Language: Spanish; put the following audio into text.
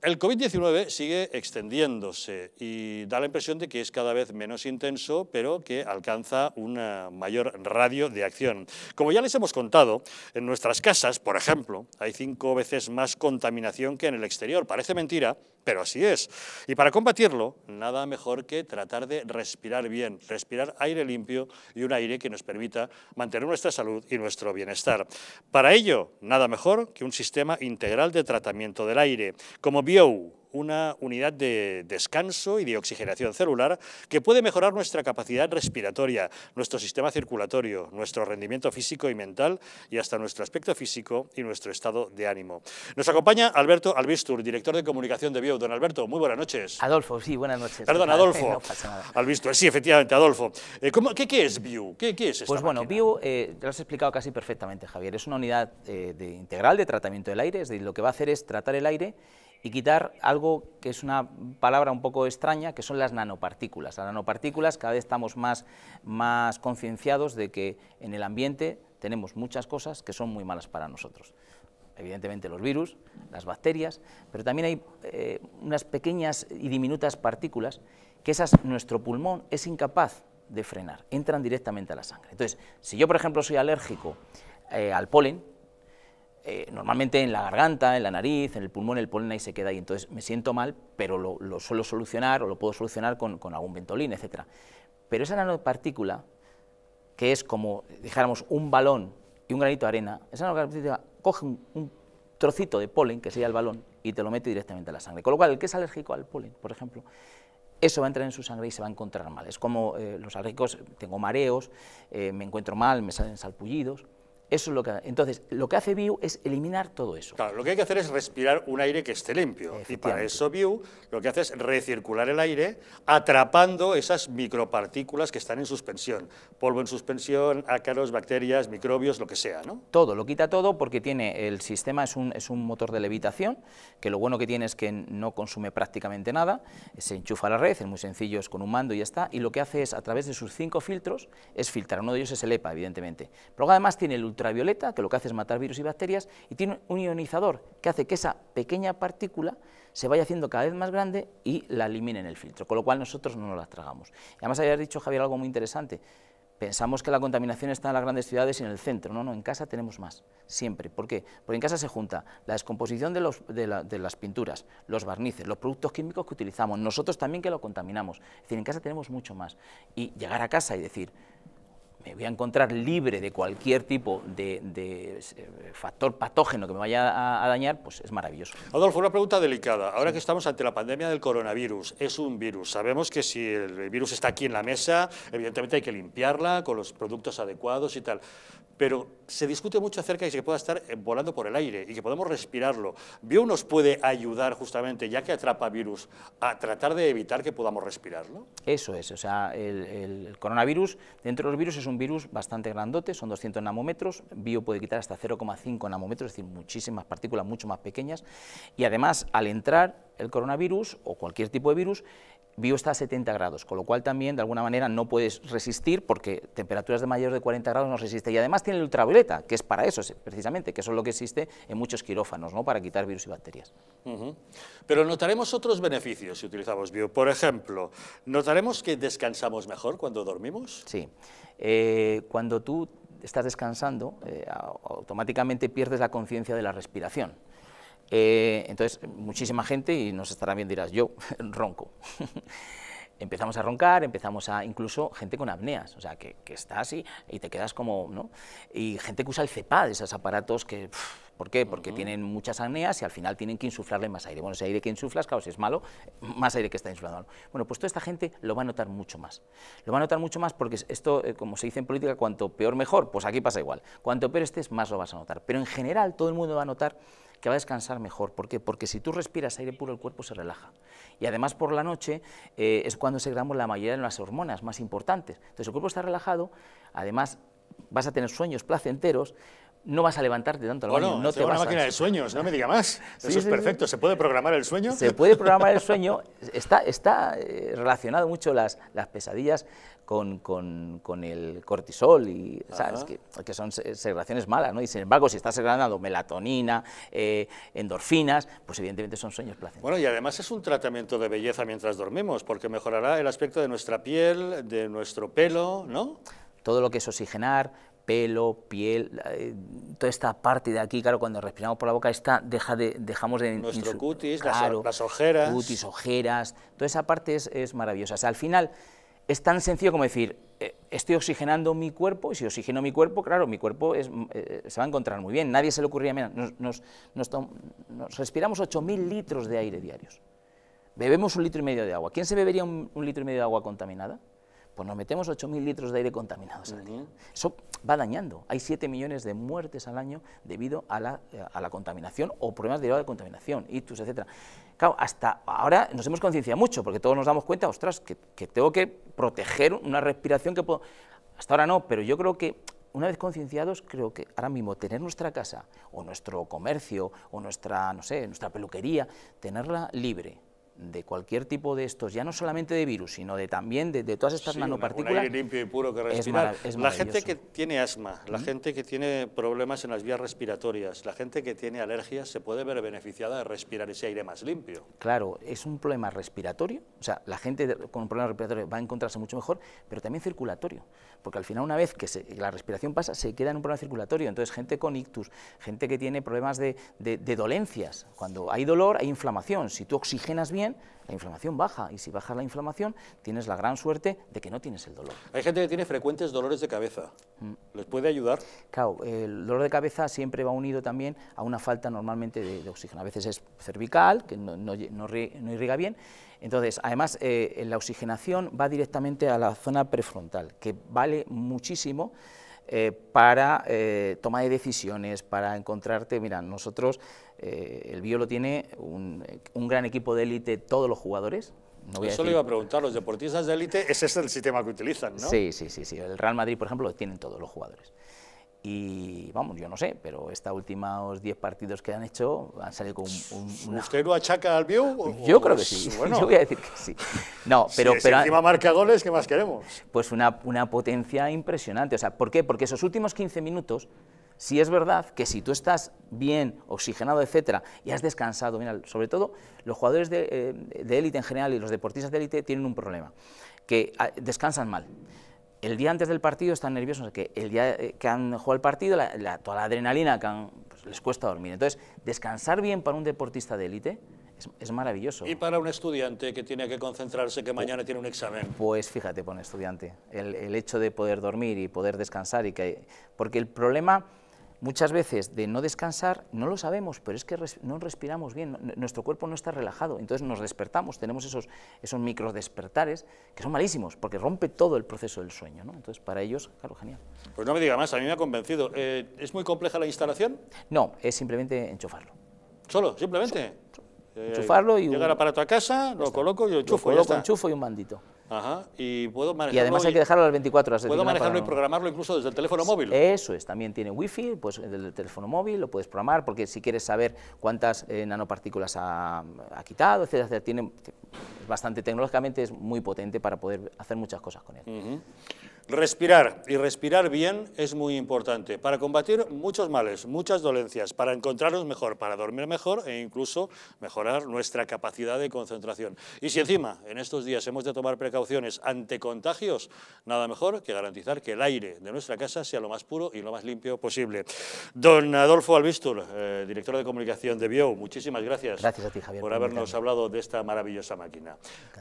El COVID-19 sigue extendiéndose y da la impresión de que es cada vez menos intenso, pero que alcanza un mayor radio de acción. Como ya les hemos contado, en nuestras casas, por ejemplo, hay cinco veces más contaminación que en el exterior. Parece mentira, pero así es. Y para combatirlo, nada mejor que tratar de respirar bien, respirar aire limpio y un aire que nos permita mantener nuestra salud y nuestro bienestar. Para ello, nada mejor que un sistema integral de tratamiento del aire, como BIO, una unidad de descanso y de oxigenación celular que puede mejorar nuestra capacidad respiratoria, nuestro sistema circulatorio, nuestro rendimiento físico y mental y hasta nuestro aspecto físico y nuestro estado de ánimo. Nos acompaña Alberto Albistur, director de comunicación de Bio. Don Alberto, muy buenas noches. Adolfo, sí, buenas noches. Perdón, eh, Adolfo. No pasa nada. Albistur, sí, efectivamente, Adolfo. Eh, qué, es Bio? ¿Qué, es esta Pues bueno, Bio, eh, lo has explicado casi perfectamente, Javier. Es una unidad de, integral de tratamiento del aire, es decir, lo que va a hacer es tratar el aire y quitar algo que es una palabra un poco extraña, que son las nanopartículas. Las nanopartículas cada vez estamos más, más concienciados de que en el ambiente tenemos muchas cosas que son muy malas para nosotros. Evidentemente los virus, las bacterias, pero también hay eh, unas pequeñas y diminutas partículas que esas, nuestro pulmón es incapaz de frenar, entran directamente a la sangre. Entonces, si yo, por ejemplo, soy alérgico eh, al polen, eh, normalmente en la garganta, en la nariz, en el pulmón, el polen ahí se queda y entonces me siento mal, pero lo, suelo solucionar o lo puedo solucionar con, algún ventolín, etc. Pero esa nanopartícula, que es como, dijéramos, un balón y un granito de arena, esa nanopartícula coge un, trocito de polen, que sería el balón, y te lo mete directamente a la sangre. Con lo cual, el que es alérgico al polen, por ejemplo, eso va a entrar en su sangre y se va a encontrar mal. Es como eh, los alérgicos, tengo mareos, eh, me encuentro mal, me salen salpullidos. Eso es lo que, entonces, lo que hace View es eliminar todo eso. Claro, lo que hay que hacer es respirar un aire que esté limpio. Y para eso View lo que hace es recircular el aire atrapando esas micropartículas que están en suspensión. Polvo en suspensión, ácaros, bacterias, microbios, lo que sea, ¿no? Todo, lo quita todo porque tiene el sistema, es un, es un motor de levitación, que lo bueno que tiene es que no consume prácticamente nada, se enchufa a la red, es muy sencillo, es con un mando y ya está, y lo que hace es, a través de sus cinco filtros, es filtrar. Uno de ellos es el EPA, evidentemente. Pero además tiene el violeta que lo que hace es matar virus y bacterias, y tiene un ionizador que hace que esa pequeña partícula se vaya haciendo cada vez más grande y la elimine en el filtro, con lo cual nosotros no nos las tragamos. Y además habías dicho, Javier, algo muy interesante. Pensamos que la contaminación está en las grandes ciudades y en el centro. No, no, en casa tenemos más, siempre. ¿Por qué? Porque en casa se junta la descomposición de, de, las pinturas, los barnices, los productos químicos que utilizamos, nosotros también que lo contaminamos. Es decir, en casa tenemos mucho más. Y llegar a casa y decir, voy a encontrar libre de cualquier tipo de, eh, factor patógeno que me vaya a, dañar, pues es maravilloso. Adolfo, una pregunta delicada. Ahora que estamos ante la pandemia del coronavirus, es un virus. Sabemos que si el virus está aquí en la mesa, evidentemente hay que limpiarla con los productos adecuados y tal. Pero se discute mucho acerca de que pueda estar eh, volando por el aire y que podemos respirarlo. ¿Bio nos puede ayudar justamente, ya que atrapa virus, a tratar de evitar que podamos respirarlo? Eso es. O sea, el, el coronavirus, dentro de los virus, es un virus bastante grandote, son 200 nanómetros, bio puede quitar hasta 0,5 nanómetros, es decir, muchísimas partículas mucho más pequeñas, y además al entrar el coronavirus o cualquier tipo de virus, Bio está a 70 grados, con lo cual también de alguna manera no puedes resistir porque temperaturas de mayor de 40 grados no resiste. Y además tiene ultravioleta, que es para eso precisamente, que eso es lo que existe en muchos quirófanos, ¿no? para quitar virus y bacterias. Pero notaremos otros beneficios si utilizamos Bio. Por ejemplo, ¿notaremos que descansamos mejor cuando dormimos? Sí. Eh, cuando tú estás descansando, eh, automáticamente pierdes la conciencia de la respiración. Eh, entonces, muchísima gente, y nos estará bien, dirás, yo ronco. empezamos a roncar, empezamos a incluso gente con apneas, o sea, que, estás está así y te quedas como, ¿no? Y gente que usa el de esos aparatos que... ¿Por qué? Porque tienen muchas apneas y al final tienen que insuflarle más aire. Bueno, ese aire que insuflas, claro, si es malo, más aire que está insuflando. Bueno, pues toda esta gente lo va a notar mucho más. Lo va a notar mucho más porque esto, eh, como se dice en política, cuanto peor mejor, pues aquí pasa igual. Cuanto peor estés, más lo vas a notar. Pero en general todo el mundo va a notar que va a descansar mejor. ¿Por qué? Porque si tú respiras aire puro, el cuerpo se relaja. Y además por la noche eh, es cuando segregamos la mayoría de las hormonas más importantes. Entonces el cuerpo está relajado, además vas a tener sueños placenteros, no vas a levantarte tanto al no, te una máquina de sueños, no me diga más. Eso es perfecto. ¿Se puede programar el sueño? Se puede programar el sueño. Está, está eh, relacionado mucho las, las pesadillas con, con, el cortisol, y, Que, son segregaciones malas, ¿no? Y sin embargo, si estás segregando melatonina, eh, endorfinas, pues evidentemente son sueños placenteros. Bueno, y además es un tratamiento de belleza mientras dormimos, porque mejorará el aspecto de nuestra piel, de nuestro pelo, ¿no? Todo lo que es oxigenar, pelo, piel, eh, toda esta parte de aquí, claro, cuando respiramos por la boca, esta deja de, dejamos de... Nuestro cutis, las, ojeras. Cutis, ojeras, toda esa parte es, maravillosa. O sea, al final es tan sencillo como decir, eh, estoy oxigenando mi cuerpo, y si oxigeno mi cuerpo, claro, mi cuerpo es, eh, se va a encontrar muy bien, nadie se le ocurría a Nos, nos, respiramos 8.000 litros de aire diarios, bebemos un litro y medio de agua. ¿Quién se bebería un litro y medio de agua contaminada? pues nos metemos 8.000 litros de aire contaminados al día. Eso va dañando. Hay 7 millones de muertes al año debido eh, a la, contaminación o problemas derivados de contaminación, ictus, etc. Claro, hasta ahora nos hemos concienciado mucho, porque todos nos damos cuenta, ostras, que, que tengo que proteger una respiración que puedo... Hasta ahora no, pero yo creo que una vez concienciados, creo que ahora mismo tener nuestra casa o nuestro comercio o nuestra, no sé, nuestra peluquería, tenerla libre, de cualquier tipo de estos, ya no solamente de virus, sino de también de, todas estas nanopartículas. Un aire limpio y puro que respirar. la gente que tiene asma, la gente que tiene problemas en las vías respiratorias, la gente que tiene alergias, se puede ver beneficiada de respirar ese aire más limpio. Claro, es un problema respiratorio, o sea, la gente con problema respiratorios va a encontrarse mucho mejor, pero también circulatorio, porque al final una vez que la respiración pasa, se queda en un problema circulatorio, entonces gente con ictus, gente que tiene problemas de, de dolencias, cuando hay dolor hay inflamación, si tú oxigenas bien, la inflamación baja y si bajas la inflamación tienes la gran suerte de que no tienes el dolor. Hay gente que tiene frecuentes dolores de cabeza. Mm. ¿Les puede ayudar? Claro, el dolor de cabeza siempre va unido también a una falta normalmente de, oxígeno. A veces es cervical, que no, irriga bien. Entonces, además, eh, la oxigenación va directamente a la zona prefrontal, que vale muchísimo. Eh, para eh, toma de decisiones, para encontrarte, mira, nosotros eh, el Bio tiene un, gran equipo de élite, todos los jugadores, Eso le iba a preguntar, los deportistas de élite, ese es el sistema que utilizan, ¿no? Sí, sí, sí, sí. El Real Madrid, por ejemplo, lo tienen todos los jugadores. Y vamos, yo no sé, pero estos últimos 10 partidos que han hecho han salido con un. ¿Usted lo achaca al Biu? Yo creo que sí. Yo voy a decir que sí. No, pero. Si pero encima marca goles, ¿qué más queremos? Pues una, una potencia impresionante. O sea, ¿por qué? Porque esos últimos 15 minutos si es verdad que si tú estás bien, oxigenado, etcétera, y has descansado, mira, sobre todo los jugadores de, eh, élite en general y los deportistas de élite tienen un problema, que ah, descansan mal el día antes del partido están nerviosos, que el día eh, que han jugado el partido, toda la adrenalina que pues, les cuesta dormir. Entonces, descansar bien para un deportista de élite es, maravilloso. Y para un estudiante que tiene que concentrarse, que mañana tiene un examen. Pues fíjate, para estudiante, el, hecho de poder dormir y poder descansar, y que, porque el problema Muchas veces de no descansar no lo sabemos, pero es que no respiramos bien, nuestro cuerpo no está relajado, entonces nos despertamos, tenemos esos, esos micro despertares que son malísimos, porque rompe todo el proceso del sueño. Entonces, para ellos, claro, genial. Pues no me diga más, a mí me ha convencido. Eh, ¿Es muy compleja la instalación? No, es simplemente enchufarlo. ¿Solo? ¿Simplemente? enchufarlo y... Llega el aparato a casa, lo coloco y lo enchufo. y un bandito y puedo Y además hay que dejarlo a las 24 horas. Puedo manejarlo y programarlo incluso desde el teléfono móvil. Eso es, también tiene wifi, pues desde el teléfono móvil lo puedes programar, porque si quieres saber cuántas eh, nanopartículas ha, quitado, etcétera, tiene tiene bastante tecnológicamente es muy potente para poder hacer muchas cosas con él. Respirar, y respirar bien es muy importante para combatir muchos males, muchas dolencias, para encontrarnos mejor, para dormir mejor e incluso mejorar nuestra capacidad de concentración. Y si encima en estos días hemos de tomar precauciones ante contagios, nada mejor que garantizar que el aire de nuestra casa sea lo más puro y lo más limpio posible. Don Adolfo Albistur, eh, director de comunicación de Bio, muchísimas gracias, por habernos hablado de esta maravillosa máquina.